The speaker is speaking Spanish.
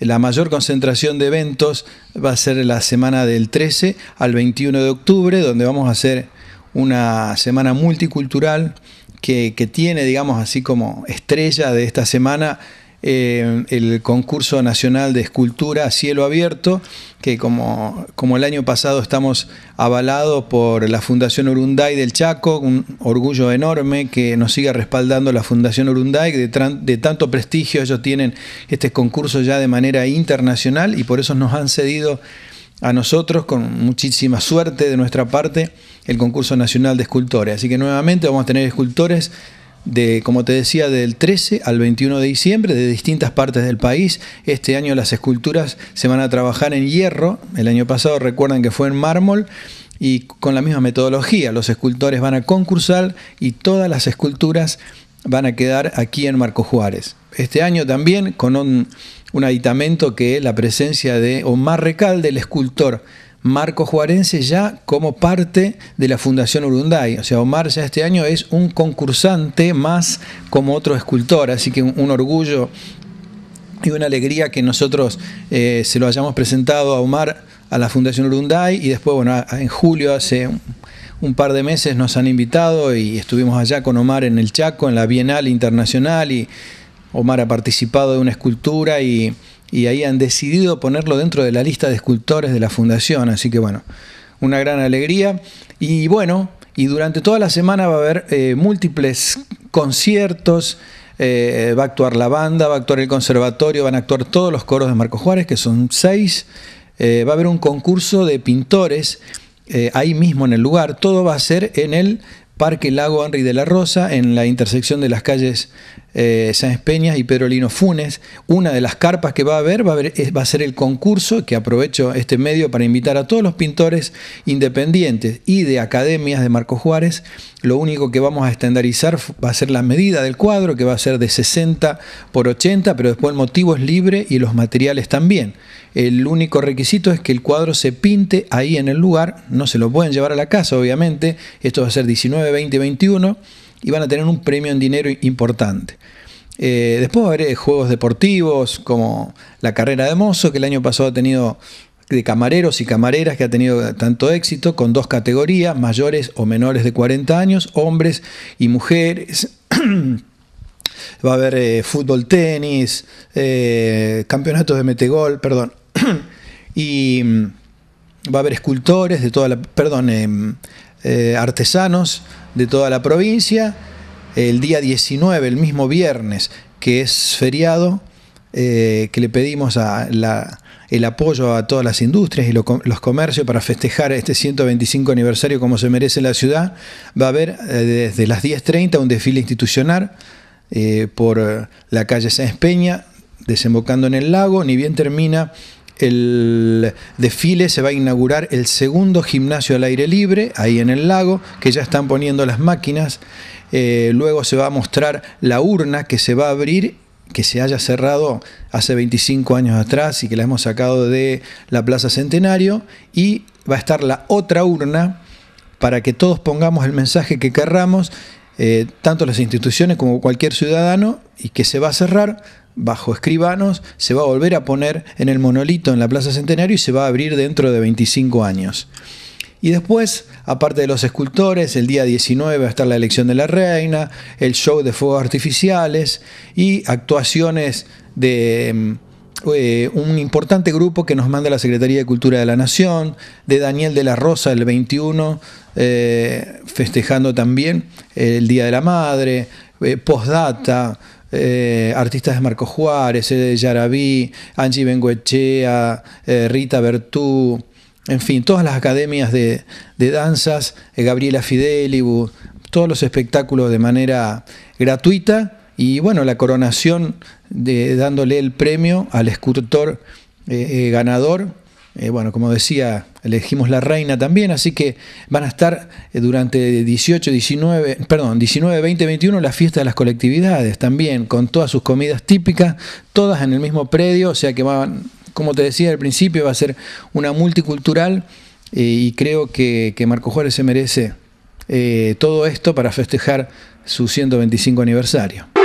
La mayor concentración de eventos va a ser la semana del 13 al 21 de octubre, donde vamos a hacer una semana multicultural que, tiene, digamos, así como estrella de esta semana eh, el concurso nacional de escultura a cielo abierto, que como, como el año pasado estamos avalados por la Fundación Urunday del Chaco, un orgullo enorme que nos siga respaldando la Fundación Urunday, de, de tanto prestigio ellos tienen este concurso ya de manera internacional y por eso nos han cedido a nosotros, con muchísima suerte de nuestra parte, el concurso nacional de escultores. Así que nuevamente vamos a tener escultores de, como te decía, del 13 al 21 de diciembre de distintas partes del país. Este año las esculturas se van a trabajar en hierro. El año pasado recuerden que fue en mármol y con la misma metodología. Los escultores van a concursar y todas las esculturas van a quedar aquí en Marco Juárez. Este año también con un, aditamento que es la presencia de Omar recal del escultor Marco Juarense ya como parte de la Fundación Urunday. O sea, Omar ya este año es un concursante más como otro escultor, así que un, orgullo y una alegría que nosotros eh, se lo hayamos presentado a Omar a la Fundación Urunday y después, bueno, en julio hace un par de meses nos han invitado y estuvimos allá con Omar en el Chaco, en la Bienal Internacional y Omar ha participado de una escultura y y ahí han decidido ponerlo dentro de la lista de escultores de la fundación. Así que bueno, una gran alegría. Y bueno, y durante toda la semana va a haber eh, múltiples conciertos. Eh, va a actuar la banda, va a actuar el conservatorio, van a actuar todos los coros de Marco Juárez, que son seis. Eh, va a haber un concurso de pintores ahí mismo en el lugar. Todo va a ser en el Parque Lago Henry de la Rosa, en la intersección de las calles eh, Sáenz y Pedro Lino Funes. Una de las carpas que va a haber va a, haber, va a ser el concurso, que aprovecho este medio para invitar a todos los pintores independientes y de academias de Marco Juárez. Lo único que vamos a estandarizar va a ser la medida del cuadro, que va a ser de 60 por 80, pero después el motivo es libre y los materiales también. El único requisito es que el cuadro se pinte ahí en el lugar, no se lo pueden llevar a la casa, obviamente. Esto va a ser 19, 20, 21 y van a tener un premio en dinero importante. Eh, después va a haber eh, juegos deportivos como la carrera de mozo, que el año pasado ha tenido de camareros y camareras que ha tenido tanto éxito, con dos categorías, mayores o menores de 40 años, hombres y mujeres. va a haber eh, fútbol, tenis, campeonatos de metegol, perdón. y mm, va a haber escultores de toda la, perdón, em, eh, artesanos de toda la provincia. El día 19, el mismo viernes, que es feriado, eh, que le pedimos el apoyo a todas las industrias y los comercios para festejar este 125 aniversario como se merece la ciudad. Va a haber eh, desde las 10.30 un desfile institucional por la calle San Espeña, desembocando en el lago, ni bien termina el desfile se va a inaugurar el segundo gimnasio al aire libre, ahí en el lago, que ya están poniendo las máquinas. Eh, luego se va a mostrar la urna que se va a abrir, que se haya cerrado hace 25 años atrás y que la hemos sacado de la Plaza Centenario. Y va a estar la otra urna para que todos pongamos el mensaje que querramos, eh, tanto las instituciones como cualquier ciudadano, y que se va a cerrar bajo escribanos, se va a volver a poner en el monolito en la Plaza Centenario y se va a abrir dentro de 25 años. Y después, aparte de los escultores, el día 19 va a estar la elección de la reina, el show de fuegos artificiales y actuaciones de mm, eh, un importante grupo que nos manda la Secretaría de Cultura de la Nación, de Daniel de la Rosa el 21, eh, festejando también el Día de la Madre, eh, Postdata. Eh, artistas de Marco Juárez, de Yarabí, Angie Benguechea, eh, Rita Bertú, en fin, todas las academias de, danzas, eh, Gabriela Fidelibu, todos los espectáculos de manera gratuita y bueno, la coronación de, dándole el premio al escultor ganador eh, bueno, como decía, elegimos la reina también, así que van a estar eh, durante 18, 19, perdón, 19, 20, 21 la fiesta de las colectividades también, con todas sus comidas típicas, todas en el mismo predio, o sea que van, como te decía al principio, va a ser una multicultural eh, y creo que, Marco Juárez se merece todo esto para festejar su 125 aniversario.